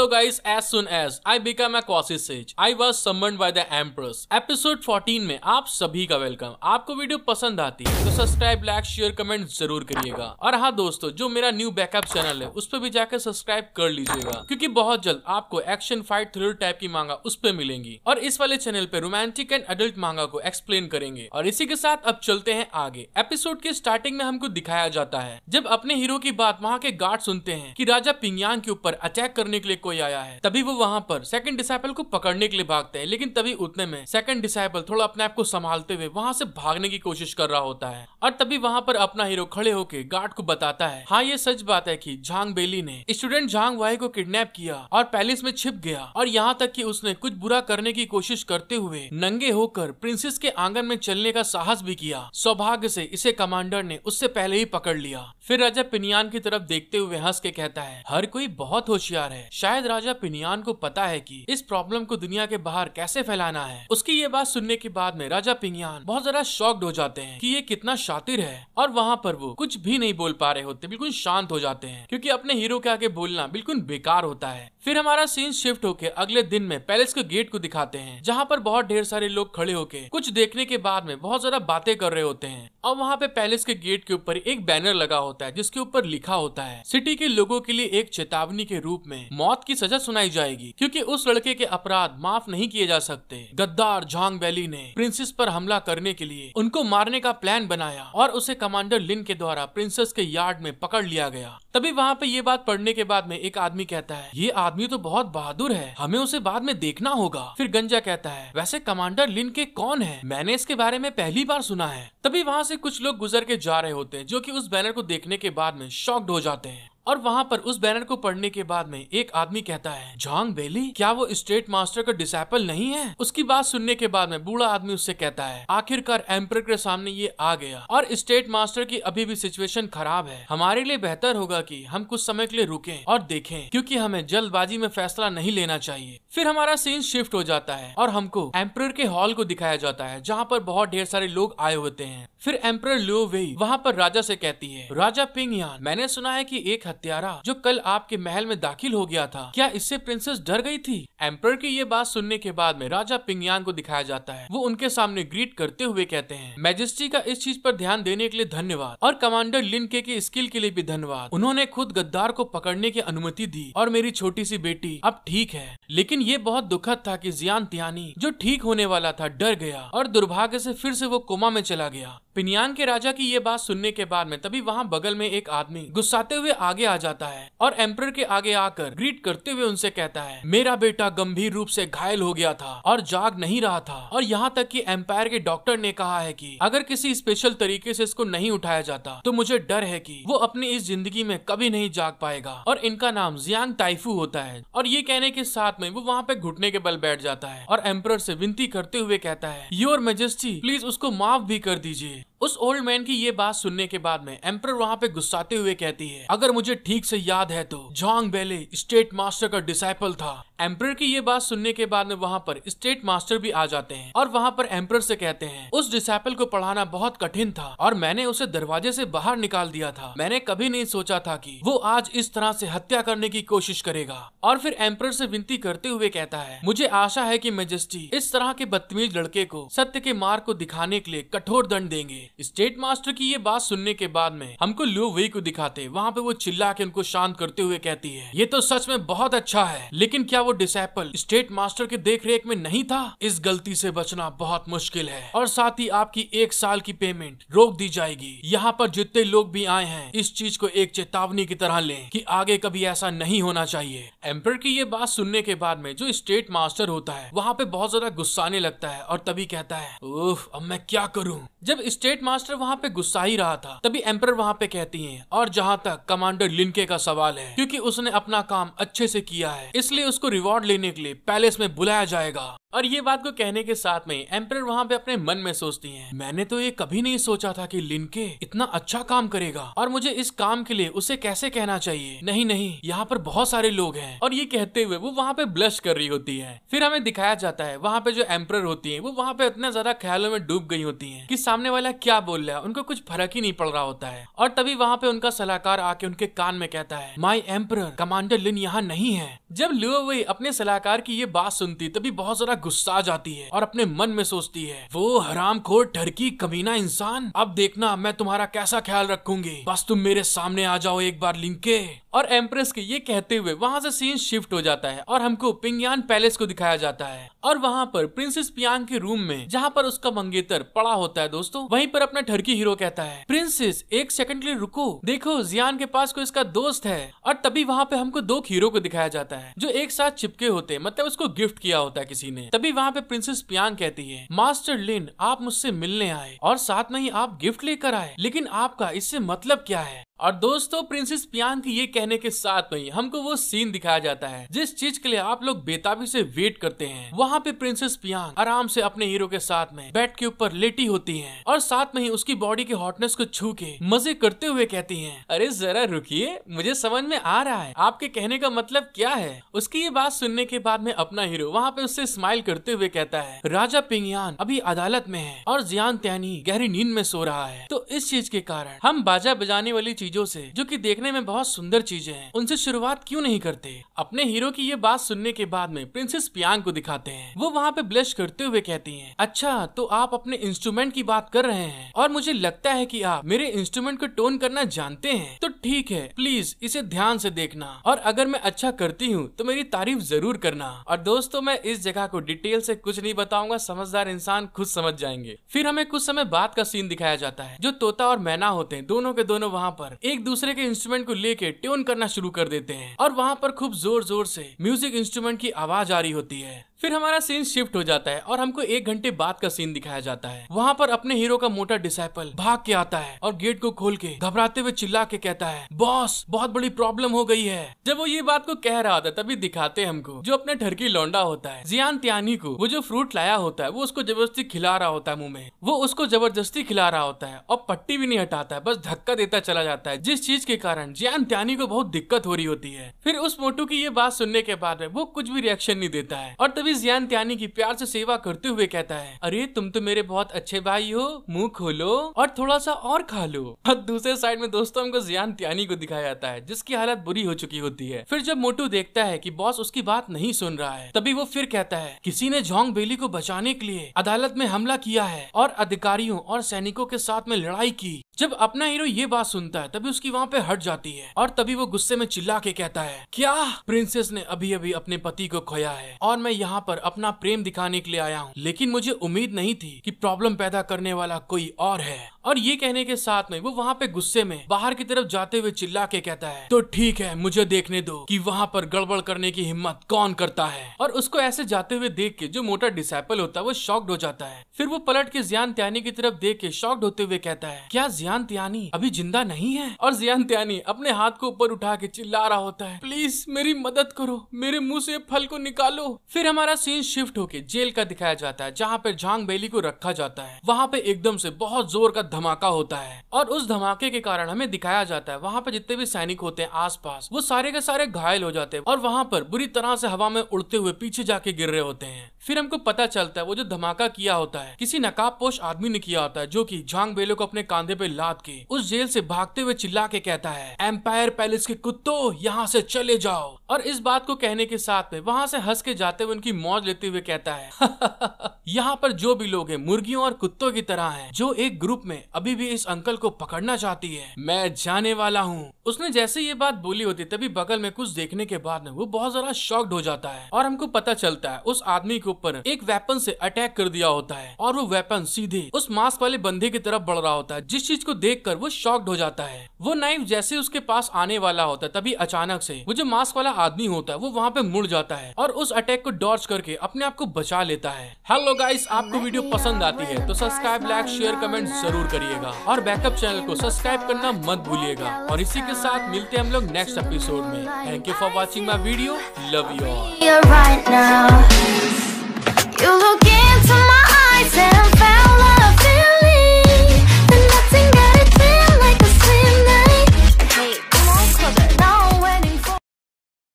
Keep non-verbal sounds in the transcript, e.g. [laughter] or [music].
Hello guys as soon as I become a Quasi I I was by the the episode 14 में आप सभी का welcome आपको video पसंद आती है तो सब्सक्राइब लाइक शेयर कमेंट जरूर करिएगा और हाँ दोस्तों जो मेरा न्यू बैकअप चैनल है उस पर भी जाकर सब्सक्राइब कर लीजिएगा क्योंकि बहुत जल्द आपको एक्शन फाइट थ्रिलर टाइप की मांगा उस पर मिलेंगी और इस वाले चैनल पे रोमांटिक एंड अडल्ट मांगा को एक्सप्लेन करेंगे और इसी के साथ अब चलते हैं आगे एपिसोड के स्टार्टिंग में हमको दिखाया जाता है जब अपने हीरो की बात वहाँ के गार्ड सुनते हैं की राजा पिंगयांग के ऊपर अटैक करने के लिए कोई आया है तभी वो वहाँ पर सेकंड डिसाइपल को पकड़ने के लिए भागते हैं लेकिन तभी उतने में सेकंड डिसाइपल थोड़ा अपने आप को संभालते हुए वहाँ से भागने की कोशिश कर रहा होता है और तभी वहाँ पर अपना हीरो खड़े होकर गार्ड को बताता है हाँ ये सच बात है की झांग बेली ने स्टूडेंट झांग वाई को किडनेप किया और पैलेस में छिप गया और यहाँ तक की उसने कुछ बुरा करने की कोशिश करते हुए नंगे होकर प्रिंसेस के आंगन में चलने का साहस भी किया सौभाग्य से इसे कमांडर ने उससे पहले ही पकड़ लिया फिर राजा पिनियान की तरफ देखते हुए हंस के कहता है हर कोई बहुत होशियार है शायद शायद राजा पिनियान को पता है कि इस प्रॉब्लम को दुनिया के बाहर कैसे फैलाना है उसकी ये बात सुनने के बाद में राजा पिनियान बहुत ज्यादा शॉक्ड हो जाते हैं कि ये कितना शातिर है और वहाँ पर वो कुछ भी नहीं बोल पा रहे होते बिल्कुल शांत हो जाते हैं क्योंकि अपने हीरो के आगे बोलना बिल्कुल बेकार होता है फिर हमारा सीन शिफ्ट होके अगले दिन में पैलेस के गेट को दिखाते हैं जहाँ पर बहुत ढेर सारे लोग खड़े होके कुछ देखने के बाद में बहुत ज्यादा बातें कर रहे होते हैं और वहाँ पे पैलेस के गेट के ऊपर एक बैनर लगा होता है जिसके ऊपर लिखा होता है सिटी के लोगों के लिए एक चेतावनी के रूप में मौत की सजा सुनाई जाएगी क्योंकि उस लड़के के अपराध माफ नहीं किए जा सकते गद्दार झांग वैली ने प्रिंसेस पर हमला करने के लिए उनको मारने का प्लान बनाया और उसे कमांडर लिन के द्वारा प्रिंसेस के यार्ड में पकड़ लिया गया तभी वहाँ पे ये बात पढ़ने के बाद में एक आदमी कहता है ये आदमी तो बहुत बहादुर है हमें उसे बाद में देखना होगा फिर गंजा कहता है वैसे कमांडर लिन के कौन है मैंने इसके बारे में पहली बार सुना है तभी वहाँ से कुछ लोग गुजर के जा रहे होते हैं जो की उस बैनर को देखने के बाद में शॉक्ड हो जाते हैं और वहाँ पर उस बैनर को पढ़ने के बाद में एक आदमी कहता है जॉन बेली क्या वो स्टेट मास्टर का डिसपल नहीं है उसकी बात सुनने के बाद में बूढ़ा आदमी उससे कहता है आखिरकार एम्पर के सामने ये आ गया और स्टेट मास्टर की अभी भी सिचुएशन खराब है हमारे लिए बेहतर होगा की हम कुछ समय के लिए रुके और देखे क्यूँकी हमें जल्दबाजी में फैसला नहीं लेना चाहिए फिर हमारा सीन शिफ्ट हो जाता है और हमको एम्पर के हॉल को दिखाया जाता है जहाँ पर बहुत ढेर सारे लोग आए होते हैं फिर एम्पर लियो वही वहाँ पर राजा से कहती है राजा पिंग यान मैंने सुना है की एक हत्यारा जो कल आपके महल में दाखिल हो गया था क्या इससे प्रिंसेस डर गई थी एम्पर की ये बात सुनने के बाद में राजा पिंगयान को दिखाया जाता है वो उनके सामने ग्रीट करते हुए कहते हैं मैजेस्टी का इस चीज पर ध्यान देने के लिए धन्यवाद और कमांडर लिनके की स्किल के लिए भी धन्यवाद उन्होंने खुद गद्दार को पकड़ने की अनुमति दी और मेरी छोटी सी बेटी अब ठीक है लेकिन ये बहुत दुखद था की जियान तियानी जो ठीक होने वाला था डर गया और दुर्भाग्य से फिर से वो कोमा में चला गया पिनियान के राजा की ये बात सुनने के बाद में तभी वहाँ बगल में एक आदमी गुस्साते हुए आगे आगे आ जाता है और एम्पर के आगे आकर ग्रीट करते हुए उनसे कहता है मेरा बेटा गंभीर रूप से घायल हो गया था और जाग नहीं रहा था और यहाँ तक कि एम्पायर के डॉक्टर ने कहा है कि अगर किसी स्पेशल तरीके से इसको नहीं उठाया जाता तो मुझे डर है कि वो अपनी इस जिंदगी में कभी नहीं जाग पाएगा और इनका नाम जियांग टाइफू होता है और ये कहने के साथ में वो वहाँ पे घुटने के बल बैठ जाता है और एम्पर से विनती करते हुए कहता है योर मेजेस्टी प्लीज उसको माफ भी कर दीजिए उस ओल्ड मैन की ये बात सुनने के बाद में एम्पर वहाँ पे गुस्साते हुए कहती है अगर मुझे मुझे ठीक से याद है तो जोंग बेले स्टेट मास्टर का डिसाइपल था एम्पर की ये बात सुनने के बाद में वहाँ पर स्टेट मास्टर भी आ जाते हैं और वहाँ पर एम्पर से कहते हैं उस डिसाइपल को पढ़ाना बहुत कठिन था और मैंने उसे दरवाजे से बाहर निकाल दिया था मैंने कभी नहीं सोचा था कि वो आज इस तरह से हत्या करने की कोशिश करेगा और फिर एम्पर से विनती करते हुए कहता है मुझे आशा है की मेजेस्टी इस तरह के बदतमीज लड़के को सत्य के मार्ग को दिखाने के लिए कठोर दंड देंगे स्टेट मास्टर की ये बात सुनने के बाद में हमको लू वे को दिखाते वहाँ पे वो चिल्ला चिल्ला के उनको शांत करते हुए कहती है ये तो सच में बहुत अच्छा है लेकिन क्या वो डिसेपल स्टेट मास्टर के देख रेख में नहीं था इस गलती से बचना बहुत मुश्किल है और साथ ही आपकी एक साल की पेमेंट रोक दी जाएगी यहाँ पर जितने लोग भी आए हैं इस चीज को एक चेतावनी की तरह लें कि आगे कभी ऐसा नहीं होना चाहिए एम्पर की ये बात सुनने के बाद में जो स्टेट मास्टर होता है वहाँ पे बहुत ज्यादा गुस्साने लगता है और तभी कहता है ओह अब मैं क्या करूँ जब स्टेट मास्टर वहाँ पे गुस्सा ही रहा था तभी एम्पर वहाँ पे कहती है और जहाँ तक कमांडर लिनके का सवाल है क्योंकि उसने अपना काम अच्छे से किया है इसलिए उसको रिवॉर्ड लेने के लिए पैलेस में बुलाया जाएगा और ये बात को कहने के साथ में एम्पर वहाँ पे अपने मन में सोचती हैं मैंने तो ये कभी नहीं सोचा था कि लिनके इतना अच्छा काम करेगा और मुझे इस काम के लिए उसे कैसे कहना चाहिए नहीं नहीं यहाँ पर बहुत सारे लोग हैं और ये कहते हुए वो वहाँ पे ब्लश कर रही होती है फिर हमें दिखाया जाता है वहाँ पे जो एम्पर होती है वो वहाँ पे इतना ज्यादा ख्यालों में डूब गई होती है की सामने वाला क्या बोल रहा है उनको कुछ फर्क ही नहीं पड़ रहा होता है और तभी वहाँ पे उनका सलाहकार आके उनके कान में कहता है माई एम्पर कमांडर लिन यहाँ नहीं है जब लियो वही अपने सलाहकार की ये बात सुनती तभी बहुत जरा गुस्सा आ जाती है और अपने मन में सोचती है वो हराम खोर ठरकी कमीना इंसान अब देखना मैं तुम्हारा कैसा ख्याल रखूंगी बस तुम मेरे सामने आ जाओ एक बार लिंके और एम्प्रेस के ये कहते हुए वहाँ से सीन शिफ्ट हो जाता है और हमको पिंगयान पैलेस को दिखाया जाता है और वहाँ पर प्रिंसेस पियांग के रूम में जहाँ पर उसका मंगेतर पड़ा होता है दोस्तों वहीं पर अपना ठरकी हीरो कहता है प्रिंसेस एक सेकंड के लिए रुको देखो जियान के पास कोई इसका दोस्त है और तभी वहाँ पे हमको दो हीरो को दिखाया जाता है है जो एक साथ चिपके होते मतलब उसको गिफ्ट किया होता है किसी ने तभी वहाँ पे प्रिंसेस पियांग कहती है मास्टर लिन आप मुझसे मिलने आए और साथ में ही आप गिफ्ट लेकर आए लेकिन आपका इससे मतलब क्या है और दोस्तों प्रिंसेस पियांग के ये कहने के साथ में ही हमको वो सीन दिखाया जाता है जिस चीज के लिए आप लोग बेताबी से वेट करते हैं वहाँ पे प्रिंसेस पियांग आराम से अपने हीरो के साथ में बेड के ऊपर लेटी होती है और साथ में ही उसकी बॉडी के हॉटनेस को छू के मजे करते हुए कहती है अरे जरा रुकिए मुझे समझ में आ रहा है आपके कहने का मतलब क्या है उसकी ये बात सुनने के बाद में अपना हीरो वहाँ पे उससे स्माइल करते हुए कहता है राजा पिंगयान अभी अदालत में है और जियान त्यानी गहरी नींद में सो रहा है तो इस चीज के कारण हम बाजा बजाने वाली चीज चीजों से जो कि देखने में बहुत सुंदर चीजें हैं उनसे शुरुआत क्यों नहीं करते अपने हीरो की ये बात सुनने के बाद में प्रिंसेस पियांग को दिखाते हैं वो वहाँ पे ब्लश करते हुए कहती है अच्छा तो आप अपने इंस्ट्रूमेंट की बात कर रहे हैं और मुझे लगता है की आप मेरे इंस्ट्रूमेंट को टोन करना जानते हैं तो ठीक है प्लीज इसे ध्यान से देखना और अगर मैं अच्छा करती हूँ तो मेरी तारीफ जरूर करना और दोस्तों मैं इस जगह को डिटेल से कुछ नहीं बताऊंगा समझदार इंसान खुद समझ जाएंगे फिर हमें कुछ समय बाद का सीन दिखाया जाता है जो तोता और मैना होते हैं दोनों के दोनों वहाँ पर एक दूसरे के इंस्ट्रूमेंट को लेके ट्यून करना शुरू कर देते हैं और वहाँ पर खूब जोर जोर से म्यूजिक इंस्ट्रूमेंट की आवाज आ रही होती है फिर हमारा सीन शिफ्ट हो जाता है और हमको एक घंटे बाद का सीन दिखाया जाता है वहाँ पर अपने हीरो का मोटा डिसाइपल भाग के आता है और गेट को खोल के घबराते हुए चिल्ला के कहता है बॉस बहुत बड़ी प्रॉब्लम हो गई है जब वो ये बात को कह रहा था तभी दिखाते हमको जो अपने ठरकी लौंडा होता है जियान त्यानी को वो जो फ्रूट लाया होता है वो उसको जबरदस्ती खिला रहा होता है मुँह में वो उसको जबरदस्ती खिला रहा होता है और पट्टी भी नहीं हटाता है बस धक्का देता चला जाता है जिस चीज के कारण जियान त्यानी को बहुत दिक्कत हो रही होती है फिर उस मोटू की ये बात सुनने के बाद वो कुछ भी रिएक्शन नहीं देता है और तभी भी ज्ञान त्यानी की प्यार से सेवा करते हुए कहता है अरे तुम तो मेरे बहुत अच्छे भाई हो मुंह खोलो और थोड़ा सा और खा लो और दूसरे साइड में दोस्तों हमको ज्ञान त्यानी को दिखाया जाता है जिसकी हालत बुरी हो चुकी होती है फिर जब मोटू देखता है की बॉस उसकी बात नहीं सुन रहा है तभी वो फिर कहता है किसी ने झोंग बेली को बचाने के लिए अदालत में हमला किया है और अधिकारियों और सैनिकों के साथ में लड़ाई की जब अपना हीरो ये बात सुनता है तभी उसकी वहाँ पे हट जाती है और तभी वो गुस्से में चिल्ला के कहता है क्या प्रिंसेस ने अभी अभी अपने पति को खोया है और मैं यहाँ पर अपना प्रेम दिखाने के लिए आया हूँ लेकिन मुझे उम्मीद नहीं थी कि प्रॉब्लम पैदा करने वाला कोई और है और ये कहने के साथ में वो वहाँ पे गुस्से में बाहर की तरफ जाते हुए चिल्ला के कहता है तो ठीक है मुझे देखने दो कि वहाँ पर गड़बड़ करने की हिम्मत कौन करता है और उसको ऐसे जाते हुए देख के जो मोटा डिसाइपल होता है वो शॉक्ड हो जाता है फिर वो पलट के जियान त्यानी की तरफ देख के शॉक्ड होते हुए कहता है क्या जियान त्यानी अभी जिंदा नहीं है और जियान त्यानी अपने हाथ को ऊपर उठा के चिल्ला रहा होता है प्लीज मेरी मदद करो मेरे मुंह से फल को निकालो फिर हमारा सीन शिफ्ट होके जेल का दिखाया जाता है जहाँ पे झांग बेली को रखा जाता है वहाँ पे एकदम से बहुत जोर का धमाका होता है और उस धमाके के कारण हमें दिखाया जाता है वहाँ पर जितने भी सैनिक होते हैं आसपास वो सारे के सारे घायल हो जाते हैं और वहाँ पर बुरी तरह से हवा में उड़ते हुए पीछे जाके गिर रहे होते हैं फिर हमको पता चलता है वो जो धमाका किया होता है किसी नकाबपोश आदमी ने किया होता है जो की झांग बेलो को अपने कांधे पे लाद के उस जेल से भागते हुए चिल्ला के कहता है एम्पायर पैलेस के कुत्तो यहाँ से चले जाओ और इस बात को कहने के साथ में वहाँ से हंस के जाते हुए उनकी मौज लेते हुए कहता है [laughs] यहाँ पर जो भी लोग हैं मुर्गियों और कुत्तों की तरह हैं जो एक ग्रुप में अभी भी इस अंकल को पकड़ना चाहती है मैं जाने वाला हूँ उसने जैसे ये बात बोली होती तभी बगल में कुछ देखने के बाद में वो बहुत ज्यादा शॉक्ड हो जाता है और हमको पता चलता है उस आदमी के ऊपर एक वेपन से अटैक कर दिया होता है और वो वेपन सीधे उस मास्क वाले बंदे की तरफ बढ़ रहा होता है जिस चीज को देख कर वो शॉक्ड हो जाता है वो नाइफ जैसे उसके पास आने वाला होता है तभी अचानक से वो जो मास्क वाला आदमी होता है वो वहाँ पे मुड़ जाता है और उस अटैक को डॉर्च करके अपने आप को बचा लेता है हेलो गाइस आपको वीडियो पसंद आती है तो सब्सक्राइब लाइक शेयर कमेंट जरूर करिएगा और बैकअप चैनल को सब्सक्राइब करना मत भूलिएगा और इसी के साथ मिलते हैं हम लोग नेक्स्ट एपिसोड में thank you for watching my video love you all